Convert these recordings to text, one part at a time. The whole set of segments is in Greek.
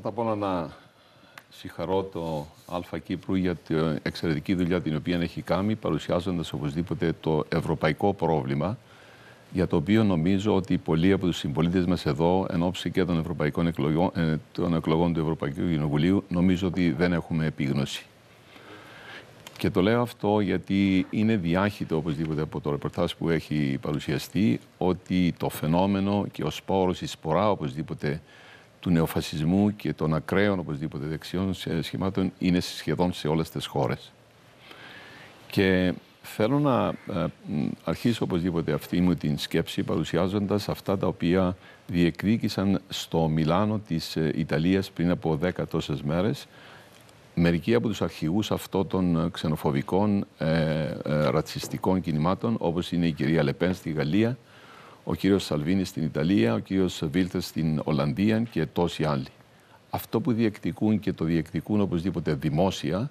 Πρώτα απ' όλα να συγχαρώ το ΑΛΦΑ Κύπρου για την εξαιρετική δουλειά την οποία έχει κάνει, παρουσιάζοντας οπωσδήποτε το ευρωπαϊκό πρόβλημα, για το οποίο νομίζω ότι πολλοί από τους συμπολίτες μας εδώ, εν ώψη και των, ευρωπαϊκών εκλογών, ε, των εκλογών του Ευρωπαϊκού Κοινοβουλίου, νομίζω ότι δεν έχουμε επίγνωση. Και το λέω αυτό γιατί είναι διάχυτο οπωσδήποτε από το ρεπορτάζ που έχει παρουσιαστεί ότι το φαινόμενο και ο σπόρος, η σπορά οπωσδήποτε του νεοφασισμού και των ακραίων οπωσδήποτε δεξιών σχημάτων είναι σχεδόν σε όλες τις χώρες. Και θέλω να ε, αρχίσω οπωσδήποτε αυτή μου την σκέψη παρουσιάζοντας αυτά τα οποία διεκδίκησαν στο Μιλάνο της ε, Ιταλίας πριν από δέκα τόσες μέρες μερικοί από τους αρχηγούς αυτών των ξενοφοβικών ε, ε, ρατσιστικών κινημάτων όπως είναι η κυρία Λεπέν στη Γαλλία ο κύριος Σαλβίνη στην Ιταλία, ο κύριος Βίλτερ στην Ολλανδία και τόσοι άλλοι. Αυτό που διεκδικούν και το διεκδικούν οπωσδήποτε δημόσια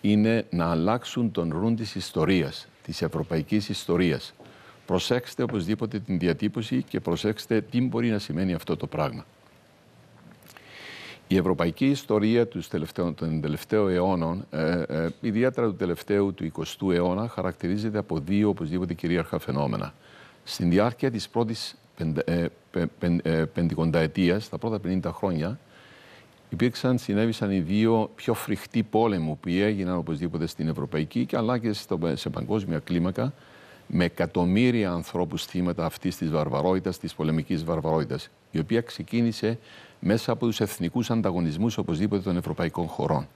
είναι να αλλάξουν τον ρούν της ιστορίας, της ευρωπαϊκής ιστορίας. Προσέξτε οπωσδήποτε την διατύπωση και προσέξτε τι μπορεί να σημαίνει αυτό το πράγμα. Η ευρωπαϊκή ιστορία τους τελευταίων, των τελευταίων αιώνων, ε, ε, ιδιαίτερα του τελευταίου του 20ου αιώνα, χαρακτηρίζεται από δύο οπωσδήποτε κυρίαρχα φαινόμενα. Στην διάρκεια της πρώτης ε, ε, πεντηκονταετίας, τα πρώτα 50 χρόνια, υπήρξαν, συνέβησαν οι δύο πιο φρικτοί πόλεμοι που έγιναν οπωσδήποτε στην ευρωπαϊκή και αλλά και σε παγκόσμια κλίμακα με εκατομμύρια ανθρώπους θύματα αυτής της βαρβαρότητας, της πολεμικής βαρβαρότητας, η οποία ξεκίνησε μέσα από τους εθνικούς ανταγωνισμούς οπωσδήποτε των ευρωπαϊκών χωρών.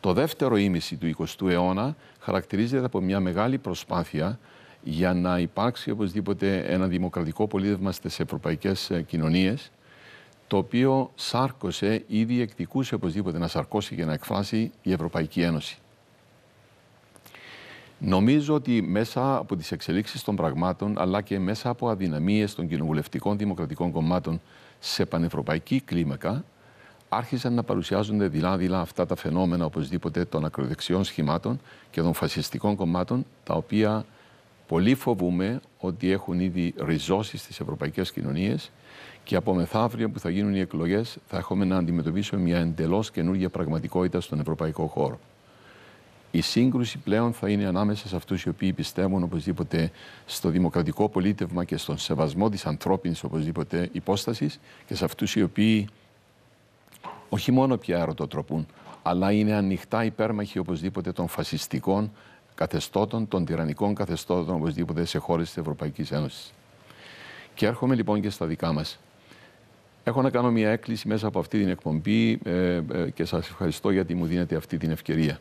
Το δεύτερο ήμιση του 20ου αιώνα χαρακτηρίζεται από μια μεγάλη προσπάθεια για να υπάρξει οπωσδήποτε ένα δημοκρατικό πολίτευμα στις ευρωπαϊκές ε, κοινωνίες το οποίο σάρκωσε ή διεκδικούσε οπωσδήποτε να σαρκώσει και να εκφράσει η Ευρωπαϊκή Ένωση. Νομίζω ότι μέσα από τις εξελίξεις των πραγμάτων αλλά και μέσα από αδυναμίες των κοινοβουλευτικών δημοκρατικών κομμάτων σε πανευρωπαϊκή κλίμακα άρχισαν να παρουσιάζονται δειλά-δειλά αυτά τα φαινόμενα οπωσδήποτε των ακροδεξιών σχημάτων και των φασιστικών κομμάτων τα οποία Πολύ φοβούμε ότι έχουν ήδη ριζώσει στις ευρωπαϊκές κοινωνίες και από μεθαύριο που θα γίνουν οι εκλογές θα έχουμε να αντιμετωπίσουμε μια εντελώς καινούργια πραγματικότητα στον ευρωπαϊκό χώρο. Η σύγκρουση πλέον θα είναι ανάμεσα σε αυτούς οι οποίοι πιστεύουν οπωσδήποτε στο δημοκρατικό πολίτευμα και στον σεβασμό της ανθρώπινης οπωσδήποτε υπόστασης και σε αυτούς οι οποίοι όχι μόνο πια ερωτοτροπούν, αλλά είναι ανοιχτά υπέρμαχοι οπωσδήποτε των φασιστικών καθεστώτων, των τυραννικών καθεστώτων οπωσδήποτε σε χώρες της Ευρωπαϊκής Ένωσης. Και έρχομαι λοιπόν και στα δικά μας. Έχω να κάνω μια έκκληση μέσα από αυτή την εκπομπή ε, ε, και σας ευχαριστώ γιατί μου δίνετε αυτή την ευκαιρία.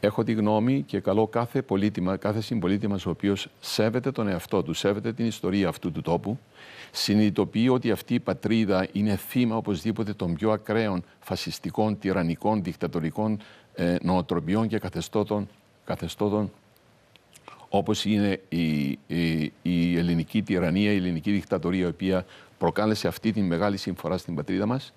Έχω τη γνώμη και καλό κάθε πολίτη, κάθε συμπολίτη μα ο οποίος σέβεται τον εαυτό του, σέβεται την ιστορία αυτού του τόπου, συνειδητοποιεί ότι αυτή η πατρίδα είναι θύμα οπωσδήποτε των πιο ακραίων φασιστικών, τυραννικών, δικτατορικών ε, νοοτροπιών και καθεστώτων καθεστώτων όπως είναι η, η, η ελληνική τυραννία, η ελληνική δικτατορία η οποία προκάλεσε αυτή τη μεγάλη συμφορά στην πατρίδα μας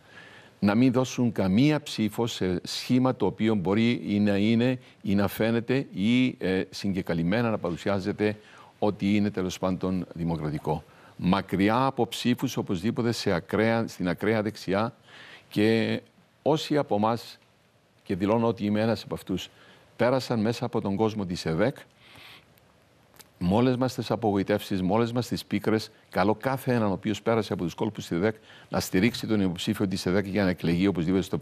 να μην δώσουν καμία ψήφο σε σχήμα το οποίο μπορεί ή να είναι ή να φαίνεται ή ε, συγκεκαλυμμένα να παρουσιάζεται ότι είναι τέλος πάντων δημοκρατικό. Μακριά από ψήφους οπωσδήποτε στην ακραία δεξιά και όσοι από εμάς, και δηλώνω ότι είμαι ένας από αυτούς, πέρασαν μέσα από τον κόσμο της ΕΒΕΚ με όλε μας τις απογοητεύσεις, με όλε μας τις πίκρες, καλό κάθε έναν ο οποίος πέρασε από τους κόλπους της ΕΔΕΚ να στηρίξει τον υποψήφιο της ΕΔΕΚ για να εκλεγεί οπωσδήποτε στο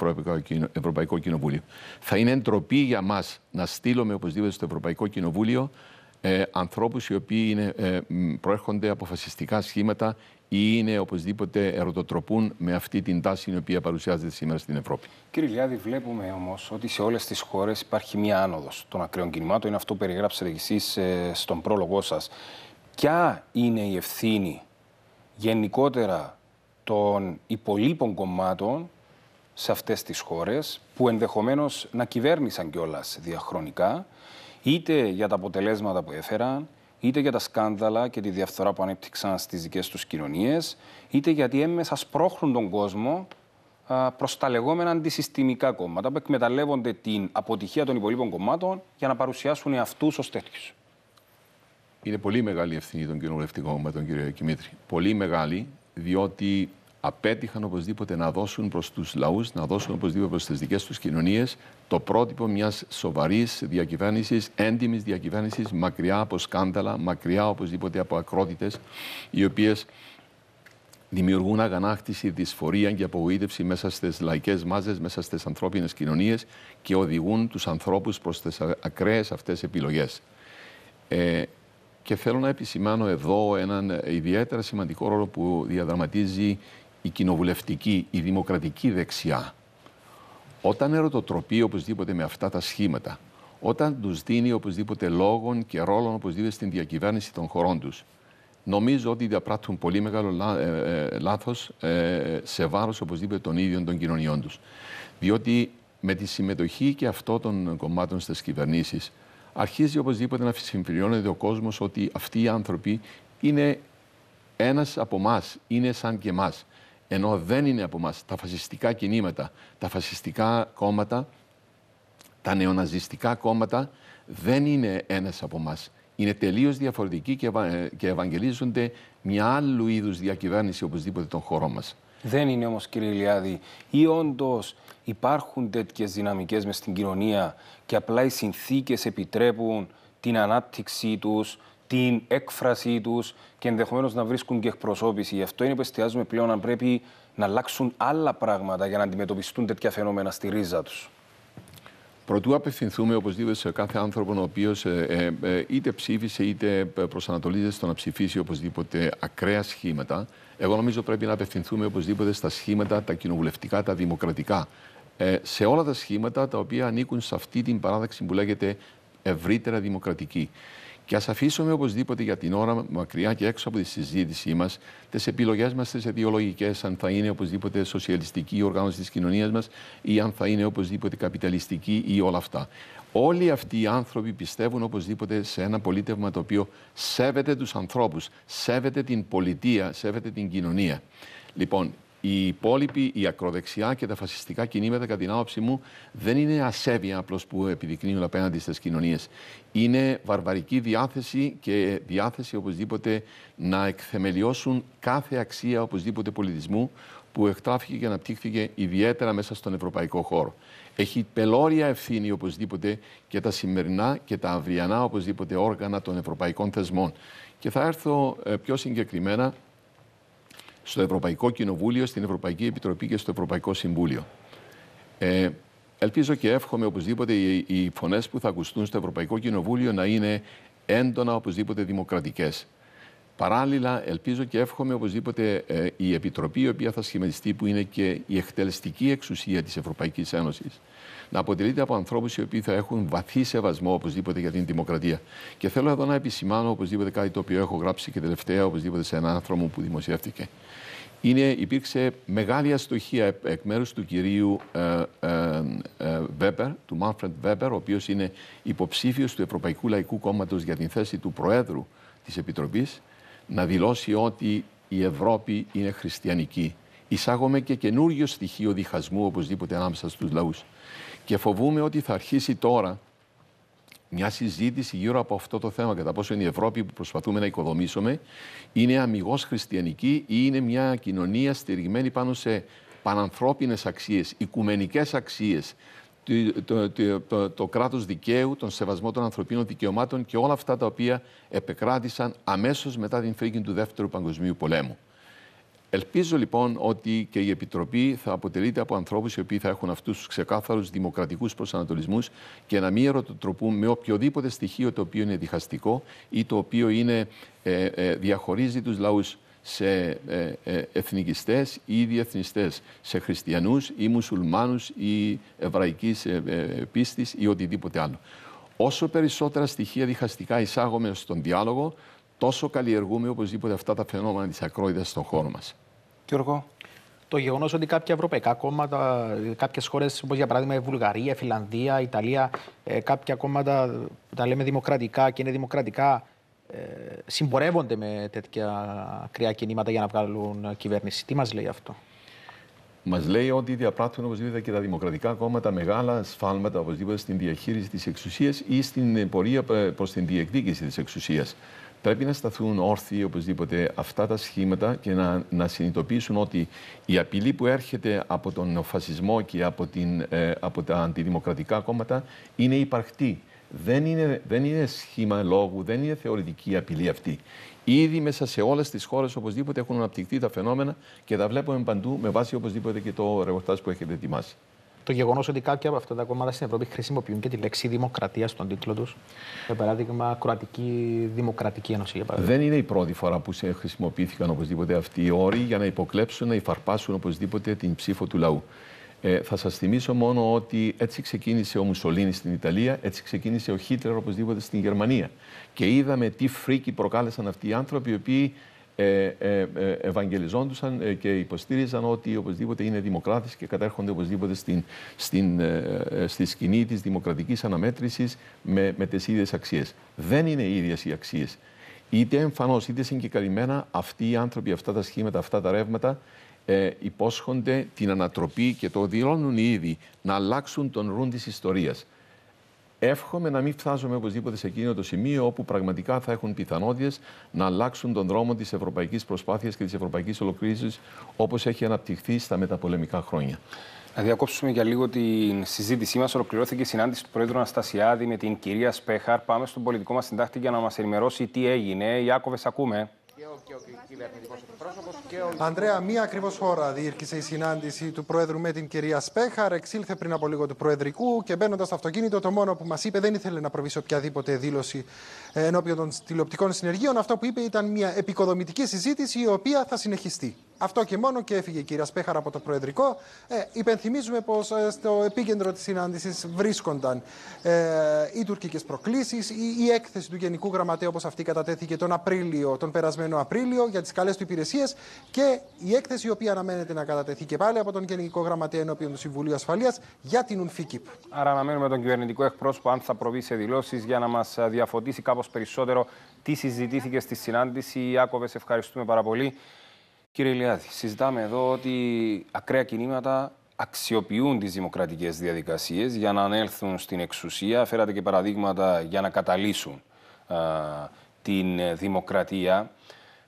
Ευρωπαϊκό Κοινοβούλιο. Θα είναι ντροπή για μας να στείλουμε οπωσδήποτε στο Ευρωπαϊκό Κοινοβούλιο ε, ανθρώπους οι οποίοι ε, προέρχονται από φασιστικά σχήματα ή είναι οπωσδήποτε ερωτοτροπούν με αυτή την τάση η οποία παρουσιάζεται σήμερα στην Ευρώπη. Κύριε Λιάδη, βλέπουμε όμως ότι σε όλες τις χώρες υπάρχει μία άνοδος των ακραίων κινημάτων. Είναι αυτό που περιγράψατε εσείς ε, στον πρόλογό σας. Ποια είναι η ευθύνη γενικότερα των υπολείπων κομμάτων σε αυτές τις χώρες που ενδεχομένως να κυβέρνησαν κιόλας διαχρονικά είτε για τα αποτελέσματα που έφεραν είτε για τα σκάνδαλα και τη διαφθορά που ανέπτυξαν στις δικές τους κοινωνίες είτε γιατί έμεσα σπρώχνουν τον κόσμο προς τα λεγόμενα αντισυστημικά κόμματα που εκμεταλλεύονται την αποτυχία των υπολείπων κομμάτων για να παρουσιάσουν αυτού ως τέτοιους. Είναι πολύ μεγάλη ευθύνη των κοινοβουλευτικών κομμάτων, κύριε Κιμήτρη. Πολύ μεγάλη, διότι απέτυχαν οπωσδήποτε να δώσουν προς τους λαούς, να δώσουν οπωσδήποτε προς τις δικές τους κοινωνίες το πρότυπο μιας σοβαρής διακυβέρνησης, έντιμης διακυβέρνησης, μακριά από σκάνδαλα, μακριά οπωσδήποτε από ακρότητες, οι οποίες δημιουργούν αγανάκτηση, δυσφορία και απογοήτευση μέσα στις λαϊκές μάζες, μέσα στις ανθρώπινες κοινωνίες και οδηγούν τους ανθρώπους προς τις ακραίες αυτές επιλογές. Ε, και θέλω να επισημάνω εδώ έναν ιδιαίτερα σημαντικό ρόλο που διαδραματίζει η κοινοβουλευτική, η δημοκρατική δεξιά, όταν ερωτοτροπεί οπωσδήποτε με αυτά τα σχήματα, όταν τους δίνει οπωσδήποτε λόγων και ρόλων οπωσδήποτε στην διακυβέρνηση των χωρών τους, νομίζω ότι διαπράττουν πολύ μεγάλο λάθο ε, ε, λάθος ε, σε βάρος οπωσδήποτε των ίδιων των κοινωνιών τους. Διότι με τη συμμετοχή και αυτών των κομμάτων στις κυβερνήσεις, αρχίζει οπωσδήποτε να συμφιλιώνεται ο κόσμος ότι αυτοί οι άνθρωποι είναι ένας από εμά, είναι σαν και εμά ενώ δεν είναι από μας. Τα φασιστικά κινήματα, τα φασιστικά κόμματα, τα νεοναζιστικά κόμματα δεν είναι ένας από μας. Είναι τελείως διαφορετικοί και, ε, και ευαγγελίζονται μια άλλου είδους διακυβέρνηση οπωσδήποτε των χωρών μας. Δεν είναι όμως κύριε Ηλιάδη ή όντως υπάρχουν τέτοιες δυναμικές μες στην κοινωνία και απλά οι συνθήκες επιτρέπουν την ανάπτυξή τους, την έκφρασή τους και ενδεχομένως να βρίσκουν και εκπροσώπηση. Γι' αυτό είναι που εστιάζουμε πλέον αν πρέπει να αλλάξουν άλλα πράγματα για να αντιμετωπιστούν τέτοια φαινόμενα στη ρίζα τους. Πρωτού απευθυνθούμε οπωσδήποτε σε κάθε άνθρωπο ο οποίος ε, ε, ε, είτε ψήφισε είτε προσανατολίζεται στο να ψηφίσει οπωσδήποτε ακραία σχήματα. Εγώ νομίζω πρέπει να απευθυνθούμε οπωσδήποτε στα σχήματα, τα κοινοβουλευτικά, τα δημοκρατικά. Ε, σε όλα τα σχήματα τα οποία ανήκουν σε αυτή την παράδοξη που λέγεται ευρύτερα δημοκρατική. Και ας αφήσουμε οπωσδήποτε για την ώρα μακριά και έξω από τη συζήτησή μας τις επιλογές μας, τις ιδεολογικέ, αν θα είναι οπωσδήποτε σοσιαλιστική η οργάνωση της κοινωνίας μας ή αν θα είναι οπωσδήποτε καπιταλιστική ή όλα αυτά. Όλοι αυτοί οι άνθρωποι πιστεύουν οπωσδήποτε σε ένα πολίτευμα το οποίο σέβεται τους ανθρώπους, σέβεται την πολιτεία, σέβεται την κοινωνία. Λοιπόν, οι υπόλοιποι, η ακροδεξιά και τα φασιστικά κινήματα, κατά την άποψή μου, δεν είναι ασέβεια απλώς που επιδεικνύουν απέναντι στις κοινωνίες. Είναι βαρβαρική διάθεση και διάθεση οπωσδήποτε να εκθεμελιώσουν κάθε αξία οπωσδήποτε πολιτισμού που εκτράφηκε και αναπτύχθηκε ιδιαίτερα μέσα στον ευρωπαϊκό χώρο. Έχει πελώρια ευθύνη οπωσδήποτε και τα σημερινά και τα αυριανά οπωσδήποτε όργανα των ευρωπαϊκών θεσμών. Και θα έρθω ε, πιο συγκεκριμένα στο Ευρωπαϊκό Κοινοβούλιο, στην Ευρωπαϊκή Επιτροπή και στο Ευρωπαϊκό Συμβούλιο. Ε, ελπίζω και εύχομαι οπωσδήποτε οι, οι φωνές που θα ακουστούν στο Ευρωπαϊκό Κοινοβούλιο να είναι έντονα οπωσδήποτε δημοκρατικές. Παράλληλα, ελπίζω και εύχομαι οπωσδήποτε ε, η Επιτροπή, η οποία θα σχηματιστεί, που είναι και η εκτελεστική εξουσία της Ευρωπαϊκής Ένωσης, να αποτελείται από ανθρώπους οι οποίοι θα έχουν βαθύ σεβασμό οπωσδήποτε για την δημοκρατία. Και θέλω εδώ να επισημάνω οπωσδήποτε κάτι το οποίο έχω γράψει και τελευταία οπωσδήποτε σε ένα άνθρωπο που δημοσιεύτηκε είναι, υπήρξε μεγάλη αστοχία εκ μέρους του κυρίου ε, ε, ε του Μάνφρεντ Βέμπερ, ο οποίος είναι υποψήφιος του Ευρωπαϊκού Λαϊκού Κόμματος για την θέση του Προέδρου της Επιτροπής, να δηλώσει ότι η Ευρώπη είναι χριστιανική. Εισάγομαι και καινούριο στοιχείο διχασμού οπωσδήποτε ανάμεσα στους λαούς. Και φοβούμε ότι θα αρχίσει τώρα μια συζήτηση γύρω από αυτό το θέμα. Κατά πόσο είναι η Ευρώπη που προσπαθούμε να οικοδομήσουμε, είναι αμυγός χριστιανική ή είναι μια κοινωνία στηριγμένη πάνω σε πανανθρώπινες αξίες, οικουμενικές αξίες, το, το, κράτος δικαίου, τον σεβασμό των ανθρωπίνων δικαιωμάτων και όλα αυτά τα οποία επεκράτησαν αμέσως μετά την φρίκη του Δεύτερου Παγκοσμίου Πολέμου. Ελπίζω λοιπόν ότι και η Επιτροπή θα αποτελείται από ανθρώπους οι οποίοι θα έχουν αυτούς τους ξεκάθαρους δημοκρατικούς προσανατολισμούς και να μην ερωτοτροπούν με οποιοδήποτε στοιχείο το οποίο είναι διχαστικό ή το οποίο είναι, ε, ε, διαχωρίζει τους λαούς σε ε, ε, εθνικιστές ή διεθνιστές, σε χριστιανούς ή μουσουλμάνους ή εβραϊκής πίστης ή οτιδήποτε άλλο. Όσο περισσότερα στοιχεία διχαστικά εισάγουμε στον διάλογο, τόσο καλλιεργούμε οπωσδήποτε αυτά τα φαινόμενα της ακρότητας στον χώρο μας. Γιώργο. Το γεγονός ότι κάποια ευρωπαϊκά κόμματα, κάποιες χώρες όπως για παράδειγμα η Βουλγαρία, η Φιλανδία, η Ιταλία, ε, κάποια κόμματα που τα λέμε δημοκρατικά και είναι δημοκρατικά, ε, συμπορεύονται με τέτοια κρυά κινήματα για να βγάλουν κυβέρνηση. Τι μας λέει αυτό. Μας λέει ότι διαπράττουν οπωσδήποτε και τα δημοκρατικά κόμματα μεγάλα σφάλματα οπωσδήποτε στην διαχείριση της εξουσίας ή στην πορεία ε, προς την διεκδίκηση της εξουσίας πρέπει να σταθούν όρθιοι οπωσδήποτε αυτά τα σχήματα και να, να συνειδητοποιήσουν ότι η απειλή που έρχεται από τον φασισμό και από, την, ε, από τα αντιδημοκρατικά κόμματα είναι υπαρκτή. Δεν είναι, δεν είναι σχήμα λόγου, δεν είναι θεωρητική απειλή αυτή. Ήδη μέσα σε όλες τις χώρες οπωσδήποτε έχουν αναπτυχθεί τα φαινόμενα και τα βλέπουμε παντού με βάση οπωσδήποτε και το ρεγορτάζ που έχετε ετοιμάσει το γεγονός ότι κάποια από αυτά τα κόμματα στην Ευρώπη χρησιμοποιούν και τη λέξη δημοκρατία στον τίτλο τους. Για παράδειγμα, Κροατική Δημοκρατική Ένωση. Για παράδειγμα. Δεν είναι η πρώτη φορά που χρησιμοποιήθηκαν οπωσδήποτε αυτοί οι όροι για να υποκλέψουν, να υφαρπάσουν οπωσδήποτε την ψήφο του λαού. Ε, θα σας θυμίσω μόνο ότι έτσι ξεκίνησε ο Μουσολίνη στην Ιταλία, έτσι ξεκίνησε ο Χίτλερ οπωσδήποτε στην Γερμανία. Και είδαμε τι φρίκι προκάλεσαν αυτοί οι άνθρωποι οι οποίοι ε, ε, ε, ευαγγελιζόντουσαν ε, και υποστήριζαν ότι οπωσδήποτε είναι δημοκράτες και κατέρχονται οπωσδήποτε στην, στην, ε, στη σκηνή της δημοκρατικής αναμέτρησης με, με τις ίδιες αξίες. Δεν είναι οι ίδιες οι αξίες. Είτε εμφανώς είτε συγκεκριμένα αυτοί οι άνθρωποι, αυτά τα σχήματα, αυτά τα ρεύματα ε, υπόσχονται την ανατροπή και το δηλώνουν ήδη να αλλάξουν τον ρούν της ιστορίας. Εύχομαι να μην φτάσουμε οπωσδήποτε σε εκείνο το σημείο όπου πραγματικά θα έχουν πιθανότητες να αλλάξουν τον δρόμο της ευρωπαϊκής προσπάθειας και της ευρωπαϊκής ολοκλήρωσης όπως έχει αναπτυχθεί στα μεταπολεμικά χρόνια. Να διακόψουμε για λίγο την συζήτησή μας. Ολοκληρώθηκε η συνάντηση του Πρόεδρου Αναστασιάδη με την κυρία Σπέχαρ. Πάμε στον πολιτικό μας συντάκτη για να μας ενημερώσει τι έγινε. Ιάκοβε, ακούμε και Ο... Ανδρέα, μία ακριβώς ώρα διήρκησε η συνάντηση του Προέδρου με την κυρία Σπέχαρ. Εξήλθε πριν από λίγο του Προεδρικού και μπαίνοντας στο αυτοκίνητο, το μόνο που μας είπε δεν ήθελε να προβεί σε οποιαδήποτε δήλωση ε, ενώπιον των τηλεοπτικών συνεργείων. Αυτό που είπε ήταν μια επικοδομητική συζήτηση η οποία θα συνεχιστεί. Αυτό και μόνο και έφυγε η κυρία Σπέχαρα από το Προεδρικό. Ε, υπενθυμίζουμε πως ε, στο επίκεντρο της συνάντησης βρίσκονταν ε, οι τουρκικές προκλήσεις, η, η, έκθεση του Γενικού Γραμματέα όπως αυτή κατατέθηκε τον Απρίλιο, τον περασμένο Απρίλιο, για τις καλές του υπηρεσίες και η έκθεση η οποία αναμένεται να κατατεθεί και πάλι από τον Γενικό Γραμματέα ενώπιον του Συμβουλίου Ασφαλείας για την Ουνφίκη. Άρα, αναμένουμε τον κυβερνητικό εκπρόσωπο αν θα προβεί σε δηλώσεις για να μας ε, διαφωτίσει κάπως περισσότερο τι συζητήθηκε στη συνάντηση. Ιάκοβε, ευχαριστούμε πάρα πολύ. Κύριε Ηλιάδη, συζητάμε εδώ ότι ακραία κινήματα αξιοποιούν τις δημοκρατικές διαδικασίες για να ανέλθουν στην εξουσία. Φέρατε και παραδείγματα για να καταλύσουν την δημοκρατία.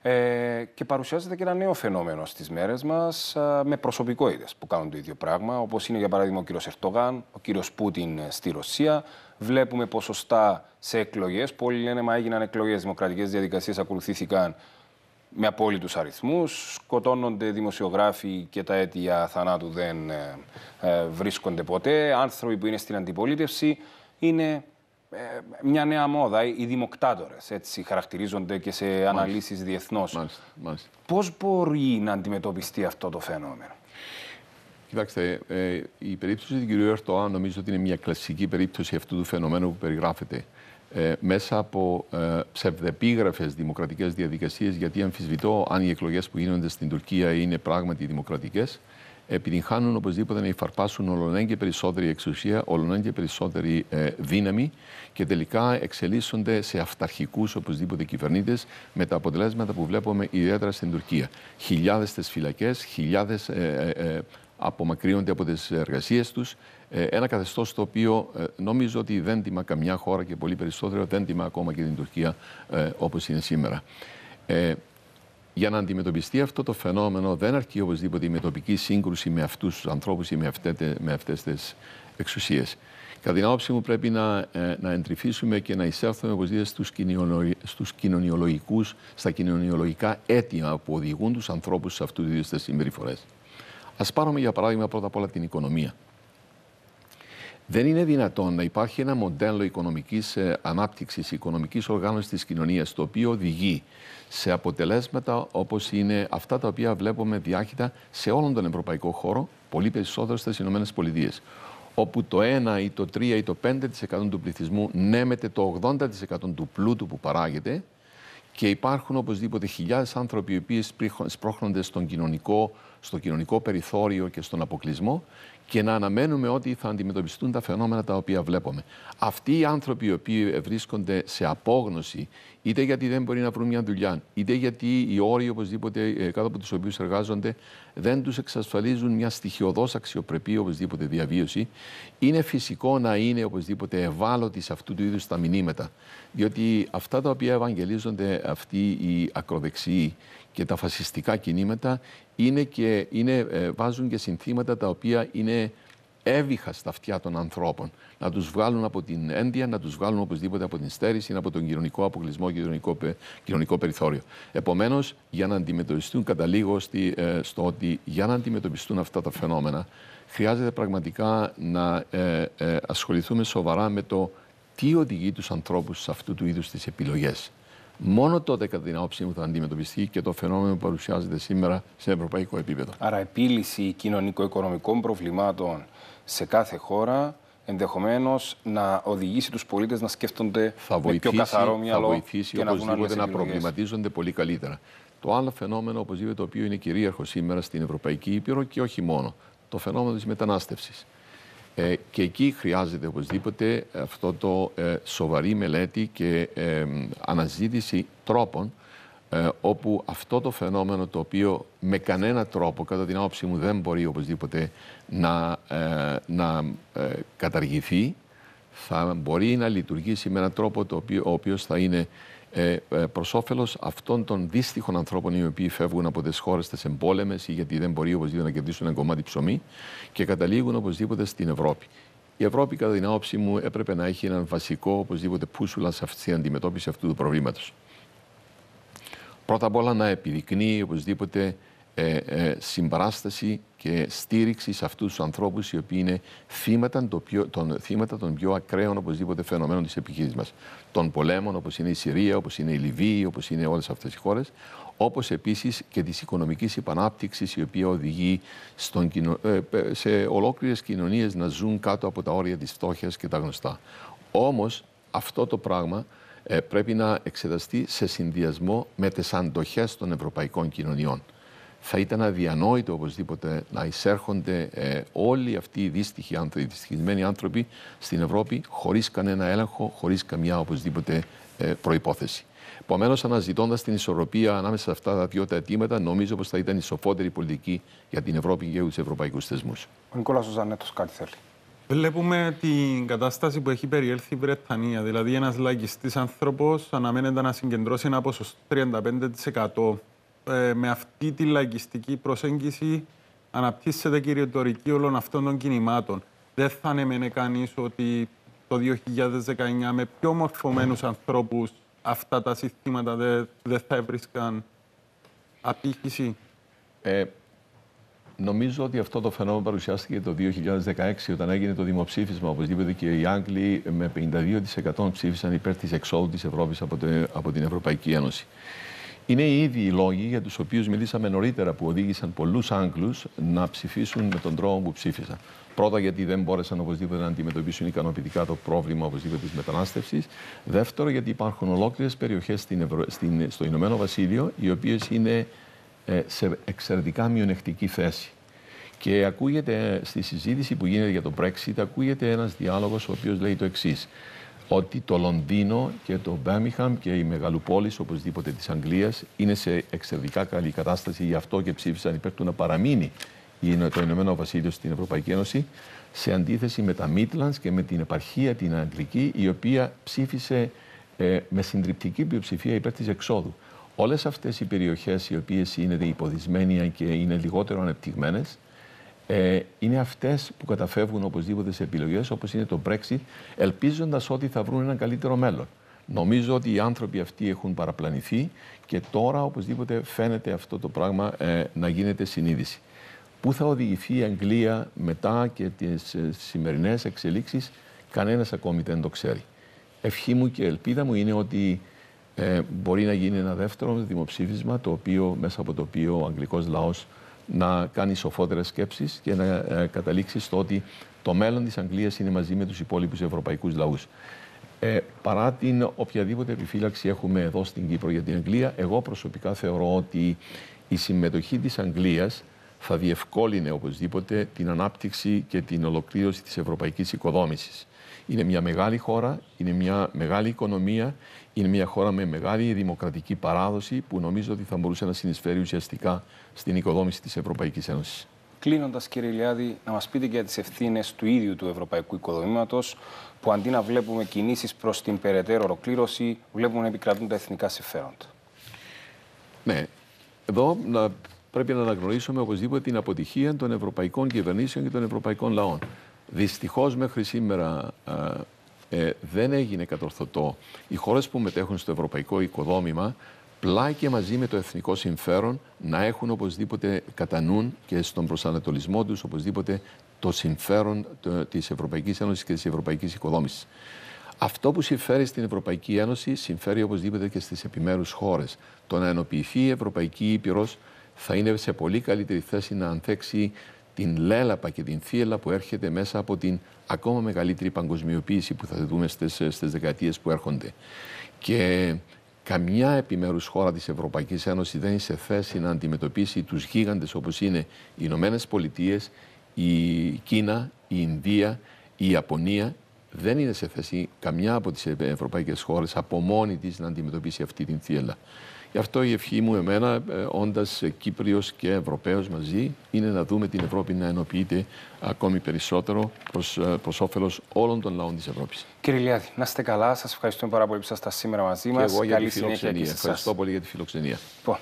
Ε, και παρουσιάζεται και ένα νέο φαινόμενο στις μέρες μας α, με προσωπικότητες που κάνουν το ίδιο πράγμα, όπως είναι για παράδειγμα ο κύριος Ερτογάν, ο κύριος Πούτιν ε, στη Ρωσία. Βλέπουμε ποσοστά σε εκλογές Πολλοί λένε «Μα έγιναν εκλογές, δημοκρατικές διαδικασίες ακολουθήθηκαν» με απόλυτους αριθμούς, σκοτώνονται δημοσιογράφοι και τα αίτια θανάτου δεν ε, ε, βρίσκονται ποτέ, άνθρωποι που είναι στην αντιπολίτευση είναι ε, μια νέα μόδα, οι δημοκτάτορες, έτσι χαρακτηρίζονται και σε μάλιστα. αναλύσεις διεθνώς. Πώς μπορεί να αντιμετωπιστεί αυτό το φαινόμενο. Κοιτάξτε, η περίπτωση του κ. Ερτοά νομίζω ότι είναι μια κλασική περίπτωση αυτού του φαινομένου που περιγράφεται. Ε, μέσα από ε, ψευδεπίγραφες δημοκρατικές διαδικασίες γιατί αμφισβητώ αν οι εκλογές που γίνονται στην Τουρκία είναι πράγματι δημοκρατικές επιτυγχάνουν οπωσδήποτε να υφαρπάσουν ολονέν και περισσότερη εξουσία, ολονέν και περισσότερη ε, δύναμη και τελικά εξελίσσονται σε αυταρχικούς οπωσδήποτε κυβερνήτες με τα αποτελέσματα που βλέπουμε ιδιαίτερα στην Τουρκία. Χιλιάδες στις φυλακές, χιλιάδες ε, απομακρύνονται από τις εργασίες τους. Ε, ένα καθεστώς το οποίο ε, νομίζω ότι δεν τιμά καμιά χώρα και πολύ περισσότερο δεν τιμά ακόμα και την Τουρκία ε, όπως είναι σήμερα. Για να αντιμετωπιστεί αυτό το φαινόμενο δεν αρκεί οπωσδήποτε η μετοπική σύγκρουση με αυτούς τους ανθρώπους ή με, αυτές, με αυτές τις εξουσίες. Κατά την άποψή μου πρέπει να, να εντρυφήσουμε και να εισέλθουμε οπωσδήποτε στους, στους κοινωνιολογικούς, στα κοινωνιολογικά αίτια που οδηγούν τους ανθρώπους σε αυτούς τους είδους συμπεριφορές. Ας πάρουμε για παράδειγμα πρώτα απ' όλα την οικονομία. Δεν είναι δυνατόν να υπάρχει ένα μοντέλο οικονομικής ε, ανάπτυξης, οικονομικής οργάνωσης της κοινωνίας, το οποίο οδηγεί σε αποτελέσματα όπως είναι αυτά τα οποία βλέπουμε διάχυτα σε όλον τον ευρωπαϊκό χώρο, πολύ περισσότερο στις ΗΠΑ. Όπου το 1 ή το 3 ή το 5% του πληθυσμού νέμεται το 80% του πλούτου που παράγεται και υπάρχουν οπωσδήποτε χιλιάδες άνθρωποι οι οποίοι σπρώχνονται στον κοινωνικό στο κοινωνικό περιθώριο και στον αποκλεισμό και να αναμένουμε ότι θα αντιμετωπιστούν τα φαινόμενα τα οποία βλέπουμε. Αυτοί οι άνθρωποι οι οποίοι βρίσκονται σε απόγνωση, είτε γιατί δεν μπορεί να βρουν μια δουλειά, είτε γιατί οι όροι οπωσδήποτε ε, κάτω από τους οποίους εργάζονται δεν τους εξασφαλίζουν μια στοιχειοδός αξιοπρεπή οπωσδήποτε διαβίωση, είναι φυσικό να είναι οπωσδήποτε ευάλωτοι σε αυτού του είδους τα μηνύματα. Διότι αυτά τα οποία ευαγγελίζονται αυτοί οι ακροδεξιοί και τα φασιστικά κινήματα είναι και, είναι, ε, βάζουν και συνθήματα τα οποία είναι έβηχα στα αυτιά των ανθρώπων. Να τους βγάλουν από την ένδια, να τους βγάλουν οπωσδήποτε από την στέρηση, από τον κοινωνικό αποκλεισμό και κοινωνικό, περιθώριο. Επομένως, για να αντιμετωπιστούν, καταλήγω στη, ε, στο ότι για να αντιμετωπιστούν αυτά τα φαινόμενα, χρειάζεται πραγματικά να ε, ασχοληθούμε σοβαρά με το τι οδηγεί τους ανθρώπους σε αυτού του είδους τις επιλογές. Μόνο τότε, κατά την άποψή μου, θα αντιμετωπιστεί και το φαινόμενο που παρουσιάζεται σήμερα σε ευρωπαϊκό επίπεδο. Άρα, επίλυση κοινωνικο-οικονομικών προβλημάτων σε κάθε χώρα ενδεχομένως να οδηγήσει τους πολίτες να σκέφτονται θα βοηθήσει, με πιο καθαρό μυαλό. Θα βοηθήσει και οπωσδήποτε να, να προβληματίζονται πολύ καλύτερα. Το άλλο φαινόμενο, οπωσδήποτε, το οποίο είναι κυρίαρχο σήμερα στην Ευρωπαϊκή Ήπειρο και όχι μόνο, το φαινόμενο της μετανάστευσης. Ε, και εκεί χρειάζεται οπωσδήποτε ε, αυτό το ε, σοβαρή μελέτη και αναζήτηση τρόπων όπου αυτό το φαινόμενο το οποίο με κανένα τρόπο κατά την άποψή μου δεν μπορεί οπωσδήποτε να, να καταργηθεί θα μπορεί να λειτουργήσει με έναν τρόπο το οποίο, ο οποίος θα είναι ε, ε προς όφελος αυτών των δύστιχων ανθρώπων οι οποίοι φεύγουν από τις χώρες τις εμπόλεμες ή γιατί δεν μπορεί οπωσδήποτε να κερδίσουν ένα κομμάτι ψωμί και καταλήγουν οπωσδήποτε στην Ευρώπη. Η Ευρώπη, κατά την άποψή μου, έπρεπε να έχει έναν βασικό οπωσδήποτε πούσουλα σε αυτή την αντιμετώπιση αυτού του προβλήματος. Πρώτα απ' όλα να επιδεικνύει οπωσδήποτε ε, ε, συμπαράσταση και στήριξη σε αυτούς τους ανθρώπους οι οποίοι είναι θύματα, πιο, των, θύματα των πιο ακραίων οπωσδήποτε φαινομένων της επιχείρησης μας. Των πολέμων όπως είναι η Συρία, όπως είναι η Λιβύη, όπως είναι όλες αυτές οι χώρες. Όπως επίσης και της οικονομικής επανάπτυξης η οποία οδηγεί στον, ε, σε ολόκληρες κοινωνίες να ζουν κάτω από τα όρια της φτώχειας και τα γνωστά. Όμως αυτό το πράγμα ε, πρέπει να εξεταστεί σε συνδυασμό με τις αντοχές των ευρωπαϊκών κοινωνιών θα ήταν αδιανόητο οπωσδήποτε να εισέρχονται ε, όλοι αυτοί οι δύστιχοι άνθρωποι, δυστυχισμένοι άνθρωποι στην Ευρώπη χωρίς κανένα έλεγχο, χωρίς καμιά οπωσδήποτε ε, προπόθεση. Επομένως, αναζητώντας την ισορροπία ανάμεσα σε αυτά τα δύο τα αιτήματα, νομίζω πως θα ήταν η σοφότερη πολιτική για την Ευρώπη και για τους ευρωπαϊκούς θεσμούς. Ο Νικόλας Ζανέτος, κάτι θέλει. Βλέπουμε την κατάσταση που έχει περιέλθει η Βρετανία. Δηλαδή, ένας λαγιστή άνθρωπος αναμένεται να συγκεντρώσει ένα ποσοστό 35% ε, με αυτή τη λαϊκιστική προσέγγιση αναπτύσσεται και η ρητορική όλων αυτών των κινημάτων. Δεν θα ανέμενε κανείς ότι το 2019 με πιο μορφωμένους ανθρώπους αυτά τα συστήματα δεν δε θα έβρισκαν απήχηση. Ε, νομίζω ότι αυτό το φαινόμενο παρουσιάστηκε το 2016 όταν έγινε το δημοψήφισμα. Οπωσδήποτε και οι Άγγλοι με 52% ψήφισαν υπέρ της εξόδου της Ευρώπης από την Ευρωπαϊκή Ένωση. Είναι οι ίδιοι οι λόγοι για τους οποίους μιλήσαμε νωρίτερα που οδήγησαν πολλούς Άγγλους να ψηφίσουν με τον τρόπο που ψήφισαν. Πρώτα γιατί δεν μπόρεσαν οπωσδήποτε να αντιμετωπίσουν ικανοποιητικά το πρόβλημα οπωσδήποτε της μετανάστευσης, Δεύτερο γιατί υπάρχουν ολόκληρες περιοχές Ευρω... στην... στο Ηνωμένο Βασίλειο οι οποίες είναι ε, σε εξαιρετικά μειονεκτική θέση. Και ακούγεται ε, στη συζήτηση που γίνεται για το Brexit, ακούγεται ένας διάλογος ο οποίος λέει το εξής ότι το Λονδίνο και το Μπέμιχαμ και οι μεγαλοπόλεις οπωσδήποτε της Αγγλίας είναι σε εξαιρετικά καλή κατάσταση γι' αυτό και ψήφισαν υπέρ του να παραμείνει το Ηνωμένο Βασίλειο στην Ευρωπαϊκή Ένωση σε αντίθεση με τα Μίτλανς και με την επαρχία την Αγγλική η οποία ψήφισε ε, με συντριπτική πλειοψηφία υπέρ της εξόδου. Όλες αυτές οι περιοχές οι οποίες είναι υποδισμένοι και είναι λιγότερο ανεπτυγμένες ε, είναι αυτές που καταφεύγουν οπωσδήποτε σε επιλογές όπως είναι το Brexit, ελπίζοντας ότι θα βρουν ένα καλύτερο μέλλον. Νομίζω ότι οι άνθρωποι αυτοί έχουν παραπλανηθεί και τώρα οπωσδήποτε φαίνεται αυτό το πράγμα ε, να γίνεται συνείδηση. Πού θα οδηγηθεί η Αγγλία μετά και τις ε, σημερινές εξελίξεις, κανένας ακόμη δεν το ξέρει. Ευχή μου και ελπίδα μου είναι ότι ε, μπορεί να γίνει ένα δεύτερο δημοψήφισμα, το οποίο, μέσα από το οποίο ο αγγλικός λαός να κάνεις σοφότερες σκέψεις και να ε, καταλήξεις στο ότι το μέλλον της Αγγλίας είναι μαζί με τους υπόλοιπους ευρωπαϊκούς λαούς. Ε, παρά την οποιαδήποτε επιφύλαξη έχουμε εδώ στην Κύπρο για την Αγγλία, εγώ προσωπικά θεωρώ ότι η συμμετοχή της Αγγλίας θα διευκόλυνε οπωσδήποτε την ανάπτυξη και την ολοκλήρωση της ευρωπαϊκής οικοδόμησης. Είναι μια μεγάλη χώρα, είναι μια μεγάλη οικονομία, είναι μια χώρα με μεγάλη δημοκρατική παράδοση που νομίζω ότι θα μπορούσε να συνεισφέρει ουσιαστικά στην οικοδόμηση της Ευρωπαϊκής Ένωσης. Κλείνοντας, κύριε Λιάδη, να μας πείτε για τις ευθύνες του ίδιου του ευρωπαϊκού οικοδομήματος, που αντί να βλέπουμε κινήσεις προς την περαιτέρω ολοκλήρωση, βλέπουμε να επικρατούν τα εθνικά συμφέροντα. Ναι. Εδώ πρέπει να αναγνωρίσουμε οπωσδήποτε την αποτυχία των ευρωπαϊκών κυβερνήσεων και των ευρωπαϊκών λαών. Δυστυχώς μέχρι σήμερα ε, δεν έγινε κατορθωτό. Οι χώρες που μετέχουν στο ευρωπαϊκό οικοδόμημα και μαζί με το εθνικό συμφέρον να έχουν οπωσδήποτε κατά νου και στον προσανατολισμό τους οπωσδήποτε το συμφέρον της Ευρωπαϊκής Ένωσης και της Ευρωπαϊκής Οικοδόμησης. Αυτό που συμφέρει στην Ευρωπαϊκή Ένωση συμφέρει οπωσδήποτε και στις επιμέρους χώρες. Το να ενοποιηθεί η Ευρωπαϊκή Ήπειρος θα είναι σε πολύ καλύτερη θέση να ανθέξει την λέλαπα και την θύελα που έρχεται μέσα από την ακόμα μεγαλύτερη παγκοσμιοποίηση που θα δούμε στις, στις που έρχονται. Και καμιά επιμέρους χώρα της Ευρωπαϊκής Ένωσης δεν είναι σε θέση να αντιμετωπίσει τους γίγαντες όπως είναι οι Ηνωμένες Πολιτείες, η Κίνα, η Ινδία, η Ιαπωνία. Δεν είναι σε θέση καμιά από τις ευρωπαϊκές χώρες από μόνη της να αντιμετωπίσει αυτή την θύελα. Γι' αυτό η ευχή μου εμένα, ε, όντας ε, Κύπριος και Ευρωπαίος μαζί, είναι να δούμε την Ευρώπη να ενοποιείται ακόμη περισσότερο προς ε, όφελος όλων των λαών της Ευρώπης. Κύριε Λιάδη, να είστε καλά. Σας ευχαριστούμε πάρα πολύ που ήσασταν σήμερα μαζί μα. Καλή φιλοξενία. Ευχαριστώ πολύ για τη φιλοξενία. Λοιπόν.